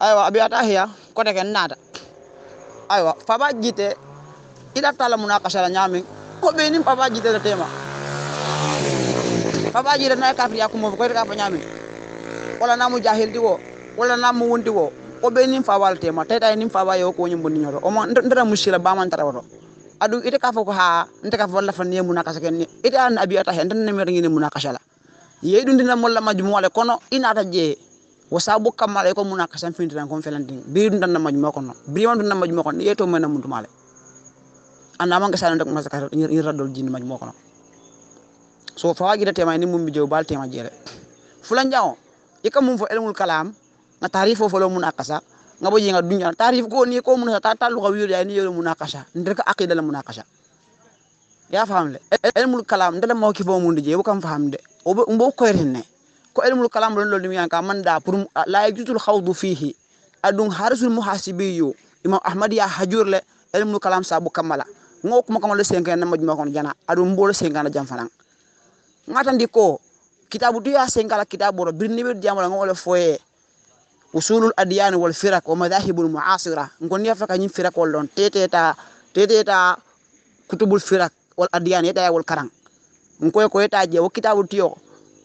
aywa ata hiya ya, de ken nada. aywa faba jite mun muna kasala nyami ko ni faba jite da tema faba jite nayi kafriya kumofo ka kafa nyami wala namu di wo wala namu wunti wo ko ɓenin fawal tema ni fa fawa yo koñi bonniñoto omo ndera musila tara woro adu ida ka foko ha nte ka fa fanni mun kasa ken ni ida an ata hen tan ne mer ngini muna kasala mo la majmu wala kono inata jee wo sabu kamale ko muna kasan fin ko kon felantin bi dun na maj mako no bi man dun maj mako ni mena mun tumale anda man kasan tak masa kasar ni radol jin maj mako no so fawaji da tema ni mum jow bal tema jere fulan jaw kam mum fo elmul kalam na tarifo fo lo mun akasa nga boji nga dunya tarif ko ni ko mun ta talu ka wiyo ni yo mun akasa ndir ka aqida la mun akasa ya fahamle elmul kalam ndala ki fo mun dije bu kam fahamde o bo ko rene ko ilmul kalam lon lol dum yanka man da pour la yajutul khawdu fihi adun harisul yo imam ahmad ya hajur le ilmul kalam sabu kamala mako mo le senga na majma kon jana adun le senga na jam fanan ngatan di ko kitabu ya senga la kitabu ro bir jam la ngol foye usulul adyan wal firaq wa madahibul muasira ya faka nyim firaq wal don teteta teteta kutubul firaq wal adyan yeta ya wal karang ngoy ko yeta je wo kitabu tiyo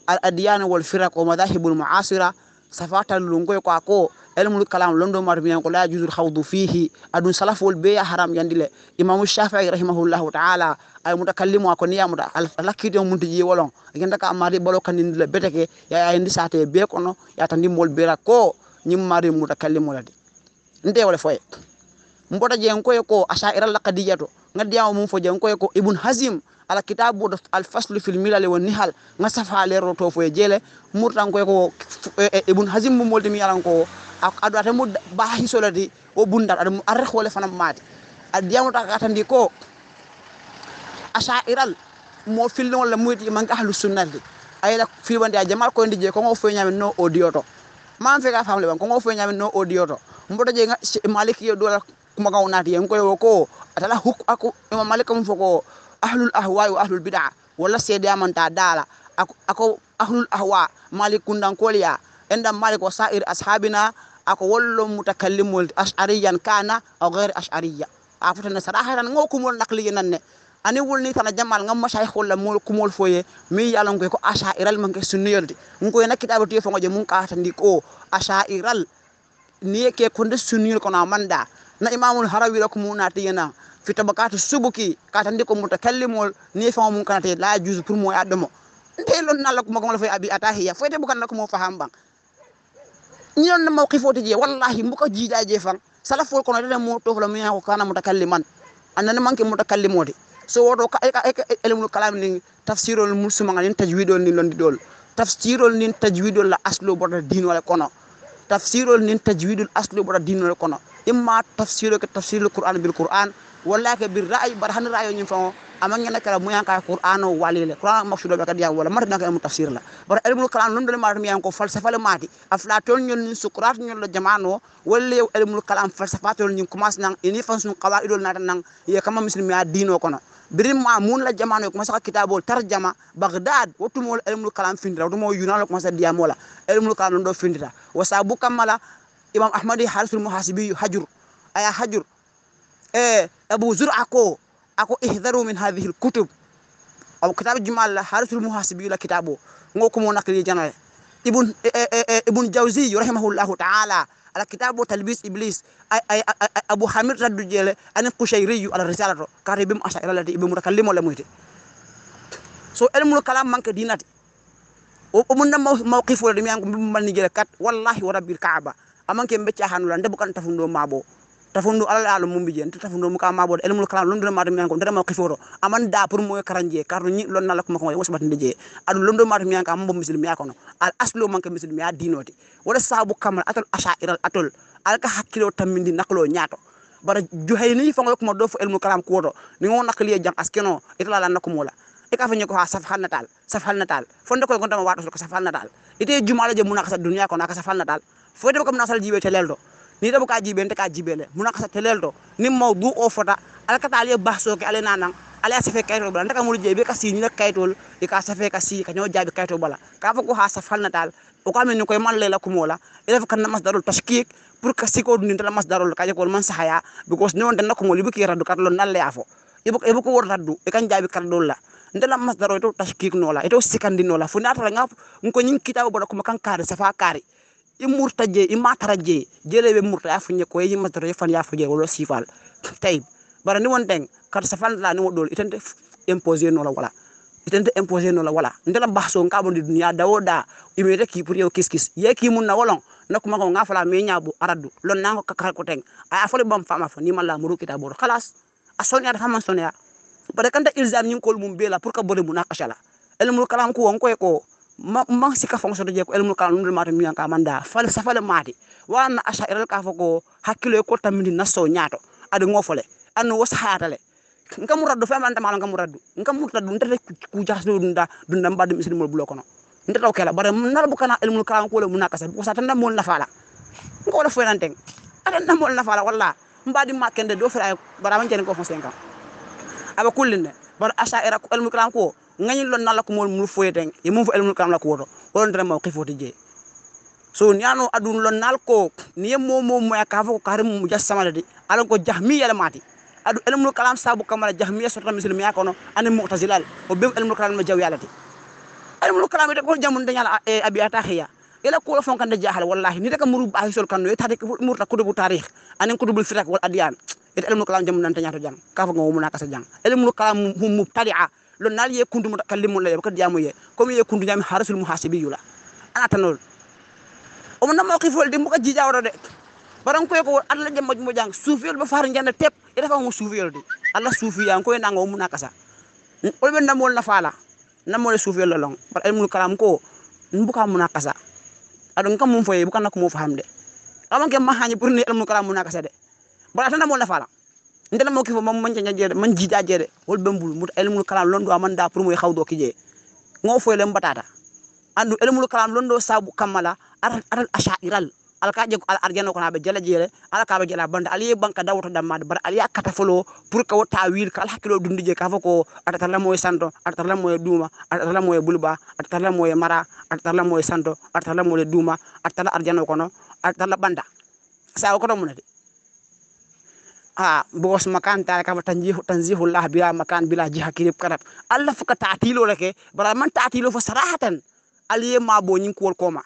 al-adyan wal firaq wa madahib al-mu'asira safata lungo ko ko ilmu kalam londo mar ko la juzul khawdu fihi adun salaf wal bay haram yandile imam shafi'i rahimahullahu ta'ala ay mutakallimu ko niya muta lakkido mun tiji wolon ka mari bolo kan ndile beteke ya ya ndi sate be ko no ya tan dimol bira ko nim mari mutakallimu ladi nde foye mbota ko ko asha al laqadiyatu gaddiyama mum fo koy ko ibn hazim ala kitabu al fasl fil milal won nihal ga safa lerro to fo jele murtan koy ko eh, eh, ibn hazim mum moldi mi yaran ko aɗo atemo bahi solati o bundal aɗa arre hoole fana maate aɗa ta katandi ko asairal mo muyti man ka ahlus sunnah ay la fi wandi a jamal ko ndije ko fo feñamen no o diyoto man feka famle ban ɓan fo feñamen no o mbo mboto je malik yo ɗola kumakan naati yen koye wo ko atala huk aku ima malika mum fo ahlul ahwa wa ahlul bida wala amanta dala aku aku ahlul ahwa malik kundankoliya enɗam malik wa sa'ir ashabina aku wallo mutakallim wal ashariyan kana aw ghair ashariya a fotane saɗa hay tan go kumol nakliye nanne ani wulni tana jamal ngam mashay kholla mol kumol foye mi yalla ngoy ko ashairal man ke sunni sunniyolde ngoy nak tiyo fo fongoje mun ka tan di ko ashairal ni ke sunni ko na manda na imamul hara wiira ko mum naatde yana fito ba kata subuki kata ndi ko muta kallimol ni fawo mum kanata la juuse pour mo yaddo mo nde lon nalla ko magamol fay abi ata hiya fayte bu kanna ko mo faham bang ni non na mawqifoti je wallahi mbuka jiida je fan salaful kono dede mo tofla mi ko kana muta kalliman annana manke muta kallimode so wodo ka e, e, e elmul kalam ni tafsirul musulman ni tajwidol ni londidol tafsirul ni tajwidol la aslo bodo din wala kono tafsirol nin tajwidul asli ɓoɗa dinnol kono imma tafsiro ke tafsirul qur'an bil qur'an walla ke bir ra'yi bara hani ra'yo ñin fan o amangene kala muyan ka qur'an o walile qur'an maksudo ɓe kadi yam walla matinaka elmu tafsir la bara elmul kalam lon dole matam yam ko falsafa le maati afla tol ñol nin sukurat la jaman o walla yew elmul kalam falsafa tol ñin commence nan ini fan sun qawaidol nata nan ye kama muslimi a dino kono birima munla jamano ye commence a kitabol tarjama bagdad wottumol elmulu kalam findira wotumol yunano commence diyamola elmulu kalam ɗon ɗo findira wasa boukammala imam ahmadi harisul mohasibiyu hajur aya hajur e abou zour ako ako ihdaru min hadihi l coutub abo kitab jumalla harisul mohasibiyu la kitabo ngo kumo naqli janale ibun e, e, e, ibun jawsiyu rahimahullahu taala ala kitabu talbis iblis abou hamir taddu jeele ani kouchey riyu ala risala to kaate bimu acha elalade ibemuta ka limole muyte so elmuno kalam manque dinati omu nda mawqifula ɗum yaago mbimu malni jeele kat wallahi warabbil kaaba amanke mbecca hanula ndebu kan tafundo ma boo tafundu alala alo mumbi jen tafundu muka mabode elmul kala londo mato miyanko ndere mo kifodo aman da pour moy karanje car ni lonna la ko makoy wosba tan deje adu londo mato miyanka mbo muslim miyako no al aslo manke muslim ya dinoti wala sabu kamal atol asha iral atol al ka hakkilo tammindi naklo nyaato bara juhay ni fango ko modofu elmul kala ko wodo ni ngon nakliye jang askeno itala la nakumola e ka fanyeko ha safhal natal safhal natal fonde ko gondama wato ko safhal natal ite jumaala je munaka sa dunya ko naka safhal natal fo de ko munasal jibe te leldo ni tabu ka jibe nta ka jibele munaka telelto ni mawdu o fota alaka taliya bahso ke ale nanang ale asafe kayto bala ndaka mulu jebe ka sini nak kaytol e ka safe ka si ka nyo jabi kayto bala ka fa ko ha safal natal o ka men koy man lela kumola ele fa kan darul tashkik pour ka siko dun ndala darul ka jekol man sahaya because ne wonde nakko mulu biki radu karlo le afo e bu e bu ko wor raddu e kan jabi karlo la ndala masdaro to tashkik nola e to sikandi nola fu natara ngap nyin kitabu bala kuma kan kare safa kare i murta je i matara je jele be murta afu nye ko yi matara yefan yafu je wala sifal tay bara ni won deng kar safan la ni wodol itente imposer no la wala itente imposer no la wala ndela bahso ka bon di dunya dawo da imi rek ki pour yow kis kis ye ki mun na wolon na kuma ko nga fala me nyaabu aradu lon nango kakar ko teng ay afole bam fama fo ni malla muru kitabo khalas asonya da faman sonya bare ilzam nyin kol mum bela pour ka bole munakashala el mur kalam ko won ko ko man sikka fonctionne jeeko elmu kala nude mata miyan ka manda fale safale maati wanna acha erel ka fo ko hakkilo e kottamindi nasto ñaato aɗa ŋoofole anno wo sahaatale ngamu raddu fewmantamala ngamu raddu ngamu raddu ndete ku jaasno ɗumda ɗumda mbadde misidimol e bulo kono ndetaw kela bare nalabu kana elmul kala kole muna kasa bo sa tandamol nafala ngoole foy e nanten aɗa ndamol nafala walla mbadi ma kende do fera e baramanjene ko fo 5 ans aɓa kullinde bar asaira ko elmu kram ko ngani lon nalla ko mol mul foye den e mum fo elmu kram la ko woto on dama ko fofoti je so nyano adun lon nal ko ni mo mo mo ya ka fo ko karim mu jass samala di alon ko jahmi yala mati adu elmu kram sabu kamala jahmi so tan muslim ya kono ani mu'tazilal o bim elmu kram ma jaw yalati elmu kram de ko jamun de nyala e abi atahiya ila ko fon kan de jahal wallahi ni de ka muru ba sol kan no e tade ko murta ko do tarikh anen ko do bul firak wal adyan it ilmu kalam jam nan tanyaato jang ka fa ngomu naka sa jang ilmu kalam hum mubtadi'a lon nal ye kundu mutakallimu la ko diamu ye comme ye kundu jam harasul muhasibi yula ana tanol o mo na mawqifol de mbuka jijawro de baran koy ko alla jam majmu jang suufiyol ba far janna tep e dafa mo suufiyol de alla suufiya koy nango mu naka sa o be namol na fala namol suufiyol la long par ilmu kalam ko mbuka mu adon kam mum foye bukan ko mo fahamde amon ke mahani pour ni ilmu kalam mu naka de bala tan mo la fala ndel mo kifo mam man janya jere man jida jere wol bembul mut elmul kalam londo amanda pour moy xawdo ki je ngo foyle mbatata andu elmul kalam londo sabu kamala ar ar ashairal alka jeg al arjano ko naɓe jala jeere ala kaɓe jala bande aliye banka dawoto dammade bara aliya kata folo pour que wotta wiir ka al hakkilo dundi je ka fo ko aɗa tarlamo santo aɗa tarlamo e duuma aɗa tarlamo e bulba aɗa tarlamo e mara aɗa tarlamo e santo aɗa tarlamo e duuma aɗa tarla arjano kono aɗa tarla ɓanda sawo koto munade بوس مكان تارك تنزيه تنزيه الله بلا مكان بلا جهة كريب كرب الله فك تعتيله لك برا من تعتيله فصراحة عليه ما بونين كول كوما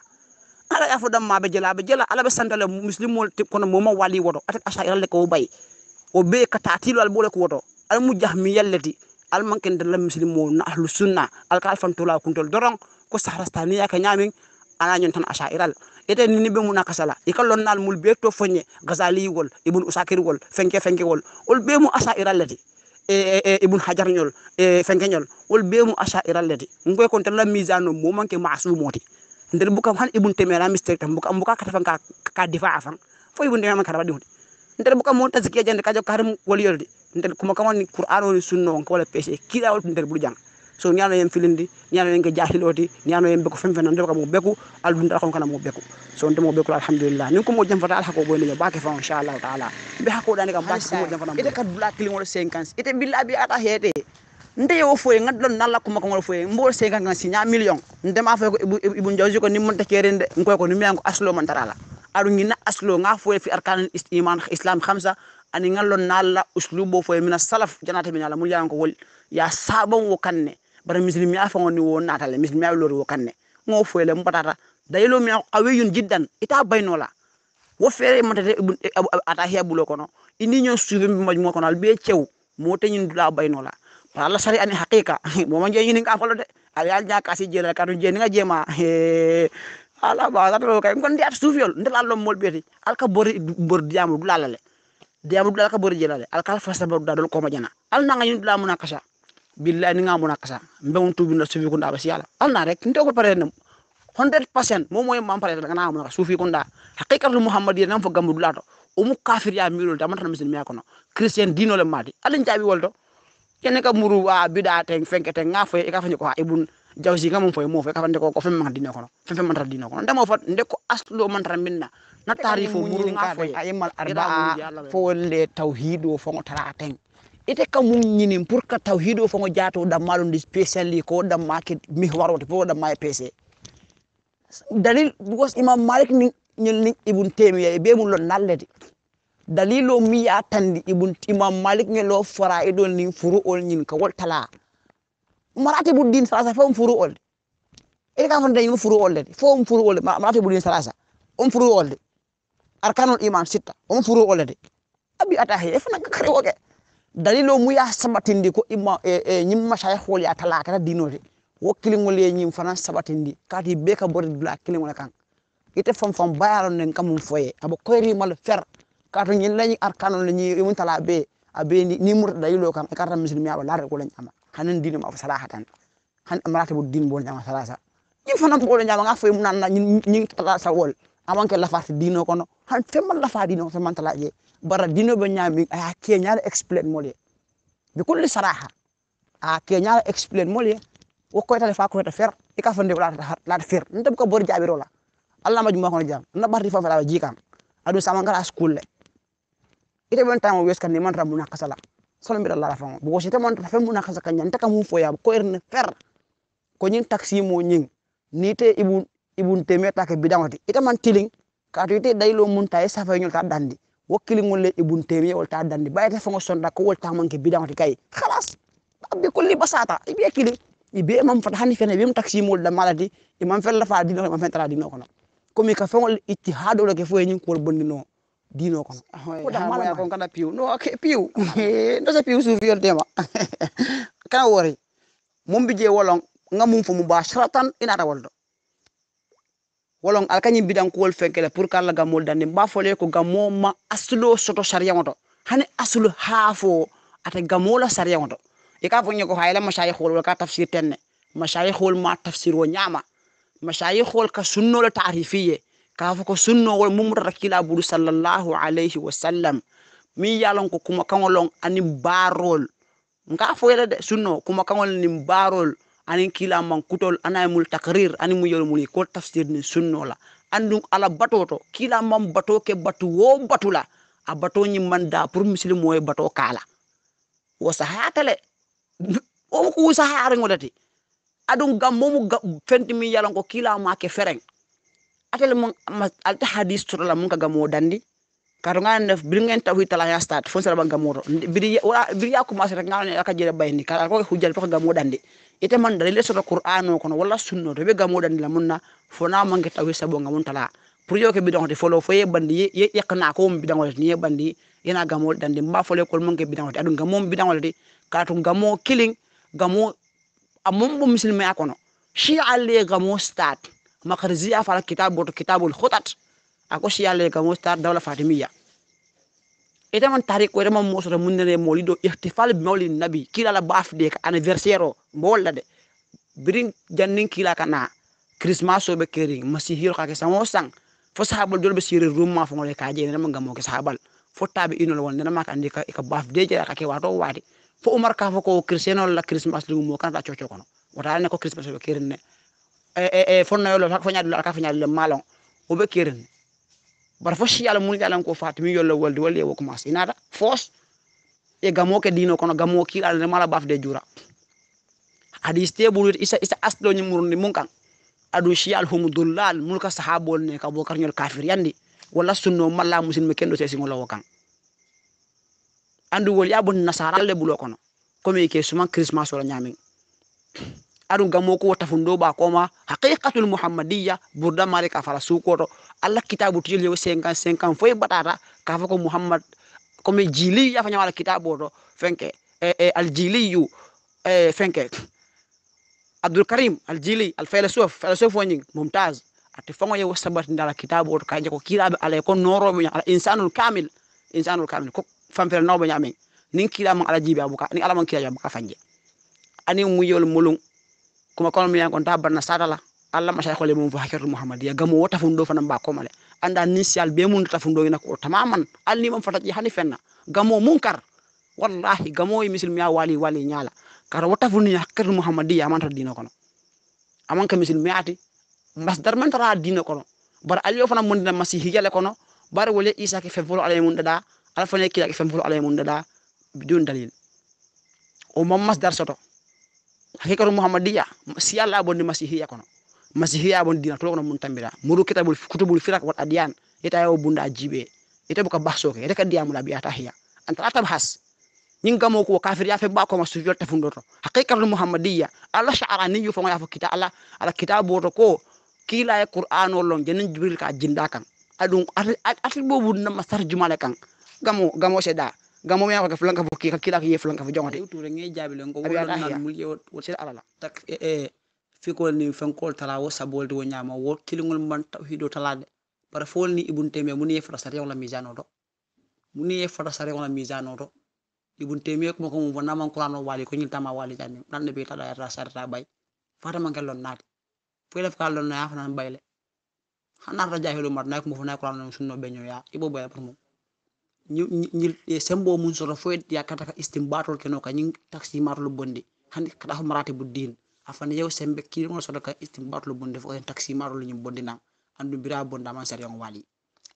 ala ya fodam ma be jela be jela ala be santale muslim wol tip kono moma wali wodo atat ashaira le ko bay o be ka ta'tilu al bole ko wodo al mujahmi yallati al manken dal muslim wol na ahlus sunna al kalfan tula kuntol dorong ko sahrastani ya ka nyamin ana ñontan ashairal ete nini be muna kasala ikallon nal mul be to fonye gazali wol ibn usakir wol fenke fenke wol ol be mu ashairal lati e, e e ibn hajar ñol e fenke ñol ol be mu ashairal lati ngoy kon tan la misano mo manke masumoti nder buka han ibn temera mistake tam buka buka kata fanka ka difa afan fo ibn temera man kata wadi nder buka mo tazkiya jande kajo karim wol yolde nder kuma kamon qur'an wol sunno ko wala pese kida wol nder bulu jang so ñanoyen filindi ñanoyen ko jahiloti ñanoyen beko fen fen nande ko mo beku aldunta kon kana mo beku so nde mo beku alhamdulillah nin ko mo jam fata alhako boy ne baake fa inshallah taala be hakko dani kam baake mo jam fata ite kad bla kilin 50 ite billahi ata hede nde yo foye ngaddon nalla ko ngol foye mbol 50 kan signa million nde ma foye ko ibu njawji ko nimon ta kerende ngoy ko numiyango aslo man tarala aɗu ngina aslo nga foye fi arkan iman islam khamsa ani ngallon nalla uslubo foye mina salaf janata min ala mulyango wol ya sabon wo kanne bara afa ngoni wo natale misilimi ay lori wo kanne ŋo foyle day lo mi yun jiddan ita la wo fere matata e, ata hebu lo kono ini ño suufe mbi mo kono e al be cew mo ñun dula baynola par sari ani haqiqa moma nga fa lo de ay al ña kasi jela du jeni nga jema ala ba da lo kay ngon di at suufiyol ndel lo mol beti al ka bor bor diamu dula lale diamul dula ka bor jeelale al ka sa bor dadol ko ma jana al nga ñun dula munakasha billahi ni nga mun a kasa mbéyum tuubi na suufi kunda ba si yàlla rek nte ko pare ne 100 percent moom mooy man nga naa mun a kasa suufi kunda haqiqatul muhammadiyya nan fo gambu dulato umu kafir ya miro da matan misil miya kono christian dino le madi alin jabi woldo kene ka muru wa bida ten fenke ten nga fo e ka fanyi ko ibun jawsi ka mum fo mo fo ka fande ko ko fem man dino kono fem fem man dino kono ndamo fat nde ko aslo man tan minna na tarifu muru nga fo ayimal arba'a fo le tawhid fo ngotara ten ite ka mum ñinin pour que taw hiiɗo fo ngo jaato ɗammaɗum nde pécien li ko ɗammaki mi warote fof ɗamma e pc dalil was imam malik ni ñolni ibun temiya e ɓee mum lo nallede dalil o mi yaa tanndi ibun imam malik ngelo fora e ɗon nin furu ol ñin ka wol tala marati bu din salasa fo m furu olde ite kam fonde dañima furu olde de fo m furu olde marati bu din salasa on furu olde arkanol iman sitta on furu olde de abi ata heye fo nagga kare oge okay. dalilo mu ya sabatindi ko imma e eh, eh, nyim mashayikhol ya talakata dinoti wo kilingol ye nyim fana sabatindi kati be ka bori dula kilingol kan ite fam fam bayalo nen kamum foye abo koyri mal fer kato nyin lañi arkano lañi mun tala be abe ni, ni mur dalilo kan e karta muslimi aba lar ko lañ ama hanan dinu ma salahatan han amrati bu din bon nyama salasa ñi fana ko lañ ama nga foy mun nan ñi ñi tala sa wol amanke la farti dino kono han femal la fa dino so man tala je bara dino ba nyami a nyaal explain mole bi kulli saraha a nyaal explain mole wo ko tale fa ko ta fer e ka fande la la fer nta ko bor jabi rola allah djuma ko jam na barri fa fa jikam adu sama ngala school le ite bon tan wes kan ni man ramuna khasala solo mi dalla fa bu ko sita man fa muna kasa kan nyanta kam fo ya ko erne fer ko nyin taxi mo nyin nite ibun ibun temeta ke bidangoti ite man tiling ka to ite daylo mun tay safa nyul ta dandi wakili le ibun temi wol ta dandi ta fongo sonda ko wol tamanke bidaŋoti kay khalas abbe kulli basata ibe kili ibe mam fata hani fene taxi taximol da maladi imam fel la fa no imam fel tara no kono komi ka fongo ittihad lo ke fo yin no di dino kono ko da mala ko kana piu no ke piu no se piu sufi yol tema kana wori mum bije wolong ngamum fo mubasharatan ina tawaldo wolon alkañi bidankuwol fenkele pour ko allah gammol dande mbafole ko gammo ma aslo soto sariya ngoto hani aslo haafo ata gammola sariya ngoto e ka fonñe ko hayla masayihol wol ka tafsir tenne masayihol ma tafsir o ñaama masayihol ka sunnole tarifiye ka fo ko sunnowol mumutata kilabudu sallallahu alayhi wa sallam min yalon ko kuma kaŋolon anin baarol nka fo yele de sunno kuma kangol nin baarol anin kila man kutol anay mul takrir anin mu yol mul ko tafsir ni sunno la andum ala batoto kila man bato ke batu wo batula a bato ni manda pour muslim moy bato kala wo sahatale o ko sahare ngodati adum gam momu fenti mi yalan kila ma ke fereng atel mo alta hadis tur la mo ka gamo dandi karo nga def bir ngeen taw tala ya start fon sala ba gamo biri biri ya commencer ya rek nga ne ka jere bayni kar ko hujjal gamo dandi ite man dalile soto qur'ano kono walla sunno to be gamoɗani la munna fona mangi tawi sabo gamon tala pour yo ke bidaŋote folo fo ye bandi ye yakna ko mbi dangol ni ye bandi ina gamol dandi mba folo kol mangi ke bidaŋote adun gamo mo dangol de kala to gamo killing gamo a mombo misilme a kono shi alle gamo stat makarziya fala kitab boto kitabul khutat ako shi alle gamo start dawla fatimiyya tari ko itamon tariko rema mosoro munnere do ihtifal mawli nabi kila la baf de ka anniversaire o mbolla de birin jannin kila kana christmas so be kering masihir ka ke samo sang fo sahabal be sire rum ma fo ngole ka je jeni ma ngamo ke sahabal fo tabe inol won ma ka andi ka ka de je ka ke wato wadi fo umar ka fo ko christiano la christmas lu mo kan ta chocho kono wata ne ko christmas be kering ne e e, e fo no lo fo nyaado la ka fo nyaado le malon o be kering bara fo yala mun yala ko fatimi yolla walde walli e wo commencé nata fos e gamoke dino kono gamo kiiɗaɗo nde mala bafde juura adi steɓurude isa isa asloñi murndi mum kan aɗum siyal homo dollal mulka sahabol ne ka bokarñol kafir yandi walla sunno malla musidme kendo sesigolowo kan anduwol yaɓon nasara alle ɓulo kono comme ke suman christmas ola ñamin aɗum gam wata ko wotta fundoɓa koma haqiqatul muhammadiyya burda malika fala sukoto alla kitabu tijol yo 50 50 foy batata ka fa ko me jili ya yafa ñawala kitabu o to fenke e, e al jili yu e fenke abdul karim al jili aljili filosof faylasuf oñing momtage ate fango sabat ndala kitabu o to kaje ko kiraɓe alay ko noro mi ala insanul kamil insanul kamil ko famfere nawɓe ñamen nin kilamon ala jibi abuka ni alaman kilaji abuka fanje anin muyol mulung kuma kolmo yankon ta sadala satala allah masayhole mum fo hakkirto mouhamadiya gam o wo tafunɗo fana mba komale anda initial be mum tafunɗoyna ko tamaman alnimam fataƴi hani fenna gam o munkar wallahi gamoye misilme a wali wali ñaala kata wo tafuni hakkirto mouhamadiya amanta dina kono amanka misilme ati masdar man tara dina kono bara aliyo fana mondina masihiyale kono bare wole isa ke fenfolo alaye mum ɗaɗa ala fone kila ke fenfolo alaye mum ɗaɗa bidun dalil o mam masdar soto hakikatu muhammadiya si yalla bonde masihiya kono masihiya bonde dina tolo kono mun tambira muru kitabul kutubul firaq wal adyan ita yo bunda jibe ita buka bahso ke ita kadiyamu labi atahiya anta atabhas ñing gamo ko kafir ya fe ba ko masu jotta fundoto hakikatu muhammadiya alla sha'rani ni fama ya fo kita alla ala kitabu to ko kila ya qur'an lon jenen jibril ka jinda kan adun atil bobu na masar jumale kan gamo gamo seda gammo mi yaaka fulanka fo kika kila ye fulanka fo jongote wutore nge jaabile ko wala nan wot wot alala tak e eh, e eh, fikol ni fenkol tala wo sabolde wo nyama wo kilingol man talade par fol ni ibun teme muni fara sare wala mizano do muni fara sare wala mizano do ibun teme ko ko mo wali ko nyilta ma wali tan nan be tada ya sare ta bay fata man kallon nati fo def kallon na ya, fa nan bayle hanar mar nak sunno be nyoya ibo bay par sembo mun soto fo yakata ka istimbatol keno ka ñing taximatol bondi hani kada marati bu din afan yow sembe kilimo soto ka istimbatol bondi fo en marlo ñu bondi nang andu bira bonda man ser wali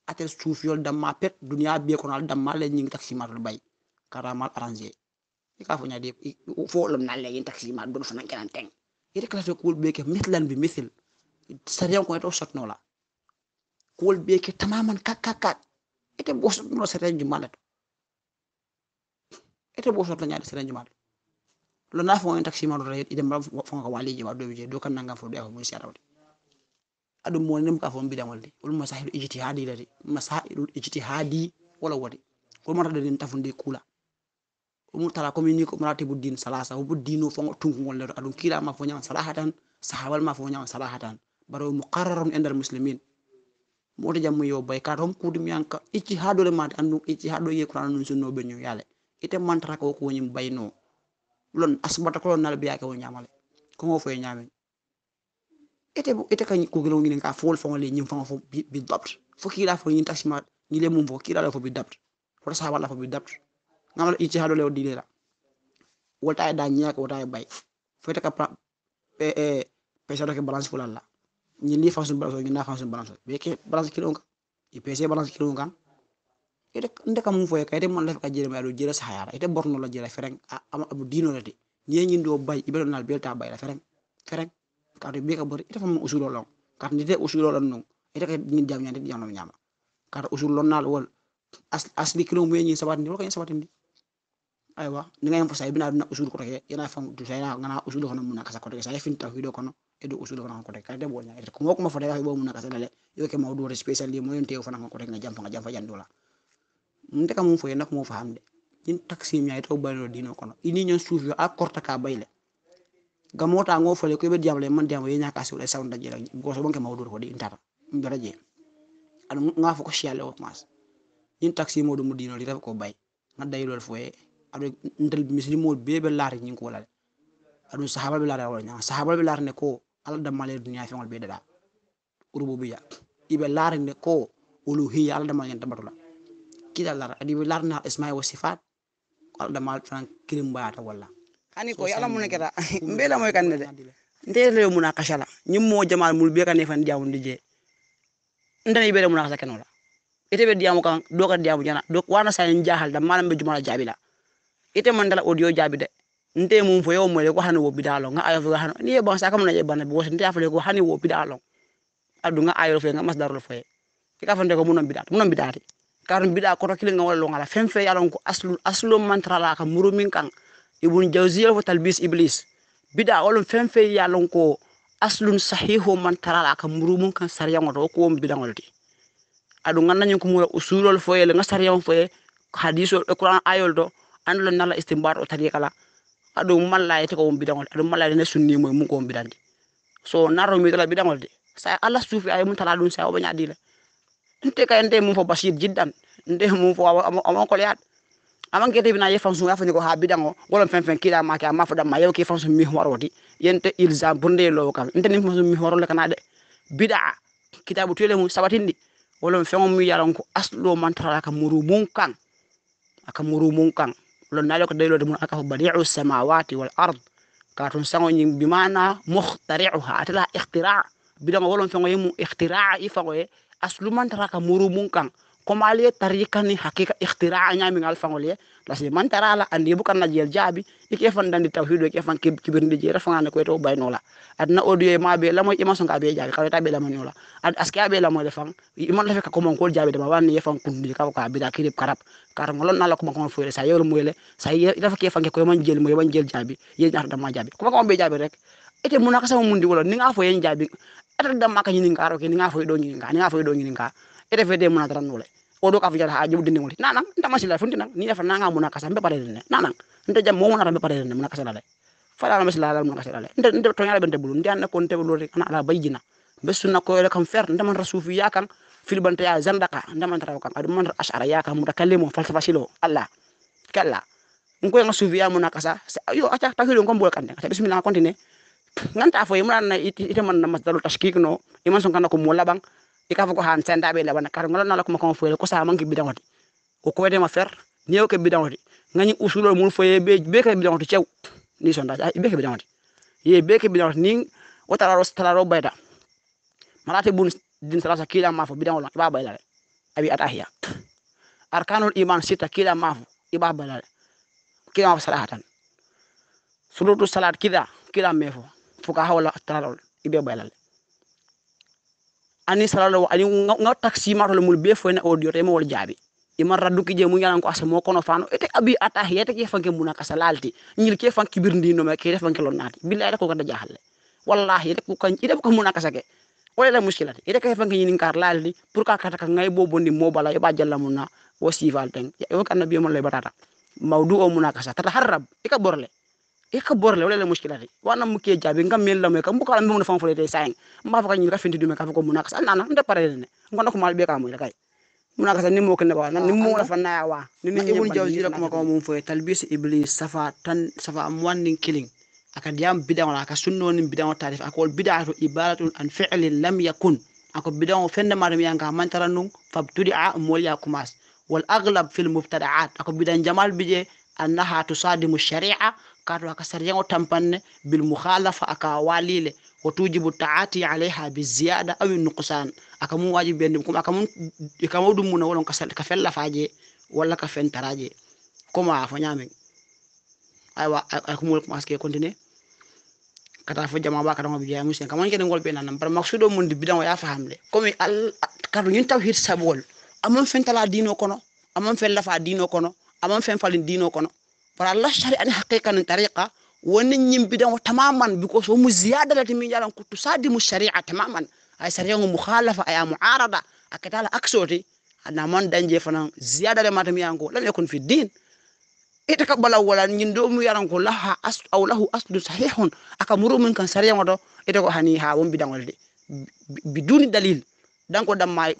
atel suuf yol damma pet dunya be ko nal damma le ñing taximatol bay karamal arranger ka fo ñade fo lam nal le ñing taximatol don fo nan kenan teng ire kala so kul ke mitlan bi misil ser yon ko to sotno la kul ke tamaman kak kak kak ete bosot no sere jumala to ete bosot la nyaade sere lo na fo taxi ma do ite mbam fo ko wali do bi do kan nangam fo do ko mo siara wadi adum mo nem ka fo mbida walde ul masahil ijtihadi lati masailul ijtihadi wala wadi ko mo tade den tafunde kula umur tala ko ni ko din salasa bu dino fong tungu wala adum kila ma fo nyam salahatan sahabal ma fo nyam salahatan baro muqarrarun indal muslimin moto jamu yo bay ka hom kudum yanka ichi hado le mat andu ichi hado ye qur'an nun sunno be nyu yale ite mantra ko ko nyim bayno lon asbata ko nal biya ko nyamale ko mo fay nyame ite ite kan ko gelo ngi ka fol fo le nyim fon fo bi dabt fo ki la fo nyi tashma le mum bo ki la fo bi dabt fo sa wala fo bi dabt ngamal ichi hado le di le la wota da nyaaka wota bay fo ite ka e e pesa do ke balance fulala ñi fa function balance na fa function balance beke balance kilo nga pc balance kilo nga ndek am mum kay kayte mon lef ka jere ma do jere sa hayara ite borno la jere fereng am abu dino la de ñi ngi ndo bay ibe nal ta bay la fereng fereng ka do e beka bor ite fam usulo lo ka ni de usulo lo non ite ka ñi jam nyande jam non ñama ka usulo lon nal wol as as kilo mu ñi sabat ni wol kay sabat ni ay wa ni nga ngay fa say bina na usul ko rek yana fa du say na ngana usul ko no mu na sa ko rek say fin tawhido ko no edo usul fana ko kay bonya nya ko ngok ma fo dega bo mun kasa dale yo ke mawdu re special li mo tew fana ko nga jampa nga jampa mun nte kam fo nak mo fahamde in taxi ay to bayro dino kono ini nyon suuf yo akorta ka bayle mota ngo fa le ko be diamle man yo nya ka sule sawnda je la go so bonke mawdu ko di intara ndara je adu nga fa ko shiale mas in taxi do mu dino li ra ko bay nga day lol e adu ndel misli mo bebe laari nyi ko wala adu sahaba bi laari wala sahaba bi laari ne ko alla damale dunya e fi ngol be dada rububiyya ibe ne ko uluhiyya ala damale ngenta batula kida lar adi be larna isma'i wa sifat ala damale tan kirim baata wala ani ko yalla mun keda la moy kan de nde le mun mo jamal mul be kan fan jaamu dije ndani be na akasha kenola ite be diamu kan do ka diamu jana do wana sa en jahal da manam be jumala jabila ite man dala audio jabi de nte mun fo yo mole ko hani wo bidalo nga ayo ga hano ni ba sa kam na je bana bo nte afale ko hani wo bidalo adu nga ayo fe nga mas darul fe ki ka fande ko munon bidat munon bidati karon bida ko rokile nga wala ngala fem fe yalon ko aslu aslu mantra la ka murumin kan ibun jawziyo ya fo talbis iblis bida wala fem fe yalon ko aslun sahihu mantra la ka murumun kan saryango to ko bida adu nga nanyo ko mu usulol fo yele nga saryango fo hadisol e qur'an ayol do andol nala istimbar o tariqala aɗum mallaye ko won dangol adu mallaye ne sunni e mu ko so mi tala bidangol de sa ala sufi ay mun tala dun sa oɓe dile nte kay nde mu fo basir jiddan nde mu fo amonkol yaade aman kete bina ye fansu yafani ko ha bidango wolon fen fen kiɗa ma amma ma yew ke fansu mi horoti yente ilza pour lo lowo kam nte ni fansu mi horole kana de bidaa kitabu tele mu sabatindi wolon feŋo mu yaron ko aslo ka muru mun kan muru mun kan lonnaajo ko daylode mum aka ko badiu samawati wal ard ka ton sango ñing bimana muhtari'uha atala ikhtira' bidanga wolon fengo yemu ikhtira' ifango ye asluman taraka murumung kang komaliye tarika ni hakika ikhtira'a ñami ngal fangol la lasi man tarala andi bu kan najel jabi ike fan dandi tawhido ike fan kibir ndi jera fanga ko to bayno la adna odie ma be lamoy ima songa be jabi ka ta be lamoy la ad aske be lamoy le fang iman la fe ka komon ko jabi dama wan ye fan kundi ka ka bi da kirib karab kar ngolon na la ko ko fure sa yol moyle sa ye dafa ke fanke ko man jel moy man jel jabi ye ñaar dama jabi ko ko be jabi rek ite munaka sama mundi wala ni nga fo yen jabi ada dama ka ni nga ro ke ni nga fo do ni nga ni nga ete fede muna taran wala odo ka fijara hajo dinde ngoli nanang nta masila funti nang ni fa nanga muna kasambe pare dinde nanang nta jam mo muna rambe pare dinde muna kasala fala na masila la muna kasala le nta nta to ngala bente bulu ndia na kon tebe lori ana ala bayjina be sunna ko ele kam fer nta man rasufi yakan fil banta ya, ya zandaka nta man taraw kan adu man ashara yakan mutakallimo falsafa silo allah kala yang nga suvia ya muna kasa yo acha takilo ngombo ya kan bismillah kontine nganta fo yimran na ite man na masdalu tashkik no iman son kan ko bang ika fuko han senda be wana kar ngol nala kuma kon foyle ko sa mangi bidan wati ko ko de fer ke bidang wati ngani usulo mun foye be be ke bidan cew ni sonda be ke bidang ye be ke bidan wati ning o tararo tararo bayda malati bun din salasa kila mafu bidang wala ba bayda abi atahiya arkanul iman sita kila mafu iba bayda kila mafu salahatan sulutu salat kida kila mefu fuka hawla tararo ibe bayda ani salalo ani ngaw taxi ma tole mul be na audio te mo wol i ima raddu ki je mu nyalan ko asa mo kono fano ete abi atah yete ke fanke muna ka salalti nyil ke fanke birndi no ma ke def fanke lonnati billahi ko ganda jahal wallahi rek ko kan ide ko muna ka ke wala la muskilati ide ke fanke nyin kar lalti pour ka kata ka ngay bo bondi mo bala yo ba jalla muna wasival teng yo kan nabi mo le batata mawdu o muna kasa tataharrab ika borle ikabore wala mushkila ri wana muke jabi ngam mel la kam bukala mbe mun fam fulete sain mba fa kanyi ka finti dume ka fa ko munaka sa nana nda pare ne ngona ko mal be ka mo la munaka sa nimmo kene ba nan nimmo la fa na wa ni ni ibn jawzi la kuma ko mun fo talbis iblis safa tan safa amwanin killing aka diyam bidan wala aka sunnonin bidan tarif aka wal bid'atu ibaratun an fi'lin lam yakun aka bidan fenda maram yanga mantara nun fabtudi'a mol ya kumas wal aghlab fil mubtada'at aka bidan jamal bije annaha tusadimu sharia kato aka sarjaŋo tampanne bil mukhalafa aka walile wa tujibu taati alayha biziyada aw nuqsan aka mum wajibi kuma aka mum ka mawdum muna wolon ka faje walla ka fen taraje koma fo ñamen aywa akumul maske continue kata fo jama ba kata ngobi jamu sen kamon ngol be nan par maksudo mun bidan ya fahamle comme al kadu ñun tawhid sabol amon fen tala dino kono amon fen lafa dino kono aman fen falin dino kono bara allah shari an haqiqan tariqa woni nyimbidan wa tamaman because mu ziyada lati min yalan kutu sadi mu shari'a tamaman ay shari'a mukhalafa ay muarada akatala aksoti ana man danje fanan ziyada le matam yango lan yakun fi din ita ka bala wala nyin do mu yaran ko laha as aw lahu aslu sahihun aka min kan sariya ngodo ita ko hani ha won bidan walde biduni dalil dan ko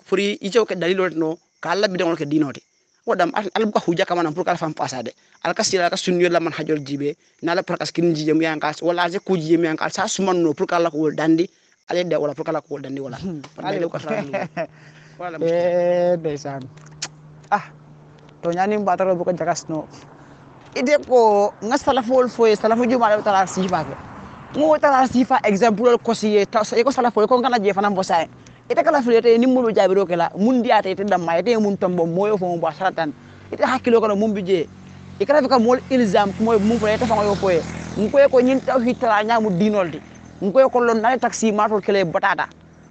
furi ijo ke dalil no kala bidan wal dinote kodam ko hujja kama nan purkal fam pasade alka sila ka sunyo la man hajol jibe la prakas kin jije mi yankal wala je ku jije mi yankal sa suman no purkal la ko dandi ale de wala purkal la ko dandi wala hmm, ale ko wala eh desan ah to nyani taro bu ko no ide ko ngasala fol foy sala fu juma la tala sifa ko mo tala sifa exemple ko siye to ko sala fol ko ngana je fanam bosaye ite kala fulete ni mulu jabiro kala mundi diate ite damma ite mun tombo moyo fo mun basaratan ite hakilo kala mun bije ikara fika mol ilzam ko moy mun ite fa yo poye ngoy ko nyin tawhid tala nyaamu dinoldi ngoy ko lon nale taxi matol kele batata